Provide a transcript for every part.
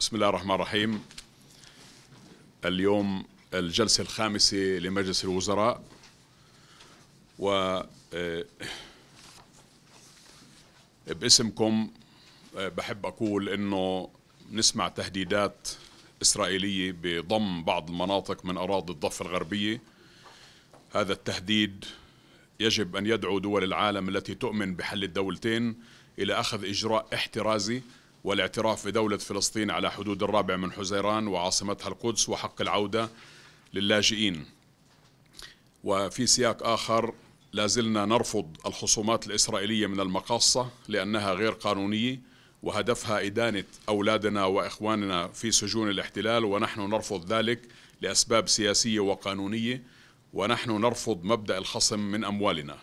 بسم الله الرحمن الرحيم اليوم الجلسة الخامسة لمجلس الوزراء و آه، باسمكم آه، بحب أقول أنه نسمع تهديدات إسرائيلية بضم بعض المناطق من أراضي الضفة الغربية هذا التهديد يجب أن يدعو دول العالم التي تؤمن بحل الدولتين إلى أخذ إجراء احترازي والاعتراف بدولة فلسطين على حدود الرابع من حزيران وعاصمتها القدس وحق العودة للاجئين وفي سياق آخر لا زلنا نرفض الخصومات الإسرائيلية من المقاصة لأنها غير قانونية وهدفها إدانة أولادنا وإخواننا في سجون الاحتلال ونحن نرفض ذلك لأسباب سياسية وقانونية ونحن نرفض مبدأ الخصم من أموالنا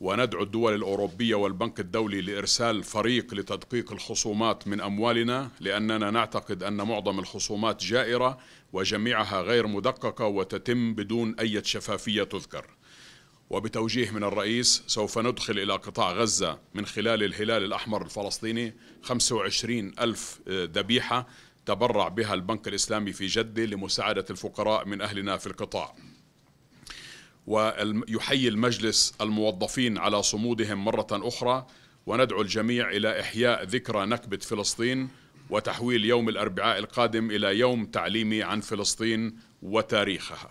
وندعو الدول الأوروبية والبنك الدولي لإرسال فريق لتدقيق الخصومات من أموالنا لأننا نعتقد أن معظم الخصومات جائرة وجميعها غير مدققة وتتم بدون أي شفافية تذكر وبتوجيه من الرئيس سوف ندخل إلى قطاع غزة من خلال الهلال الأحمر الفلسطيني 25 ألف آه، ذبيحة تبرع بها البنك الإسلامي في جدة لمساعدة الفقراء من أهلنا في القطاع ويحيي المجلس الموظفين على صمودهم مرة أخرى وندعو الجميع إلى إحياء ذكرى نكبة فلسطين وتحويل يوم الأربعاء القادم إلى يوم تعليمي عن فلسطين وتاريخها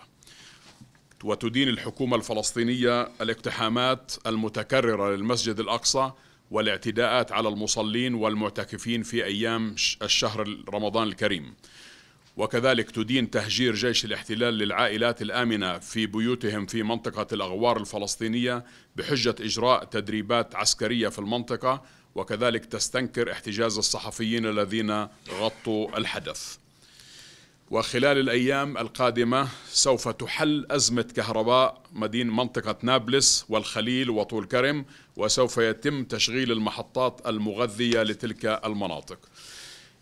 وتدين الحكومة الفلسطينية الاقتحامات المتكررة للمسجد الأقصى والاعتداءات على المصلين والمعتكفين في أيام الشهر رمضان الكريم وكذلك تدين تهجير جيش الاحتلال للعائلات الآمنة في بيوتهم في منطقة الأغوار الفلسطينية بحجة إجراء تدريبات عسكرية في المنطقة وكذلك تستنكر احتجاز الصحفيين الذين غطوا الحدث وخلال الأيام القادمة سوف تحل أزمة كهرباء مدينة منطقة نابلس والخليل وطول كرم وسوف يتم تشغيل المحطات المغذية لتلك المناطق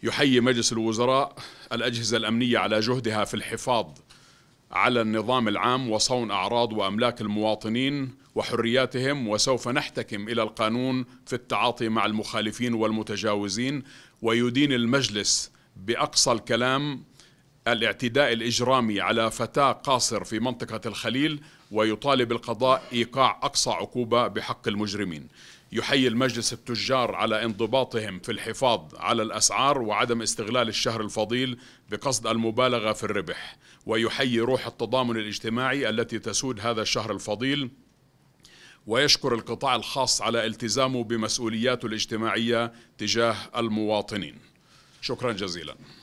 يحيي مجلس الوزراء الأجهزة الأمنية على جهدها في الحفاظ على النظام العام وصون أعراض وأملاك المواطنين وحرياتهم وسوف نحتكم إلى القانون في التعاطي مع المخالفين والمتجاوزين ويدين المجلس بأقصى الكلام الاعتداء الإجرامي على فتاة قاصر في منطقة الخليل ويطالب القضاء إيقاع أقصى عقوبة بحق المجرمين يحيي المجلس التجار على انضباطهم في الحفاظ على الأسعار وعدم استغلال الشهر الفضيل بقصد المبالغة في الربح ويحيي روح التضامن الاجتماعي التي تسود هذا الشهر الفضيل ويشكر القطاع الخاص على التزامه بمسؤولياته الاجتماعية تجاه المواطنين شكرا جزيلا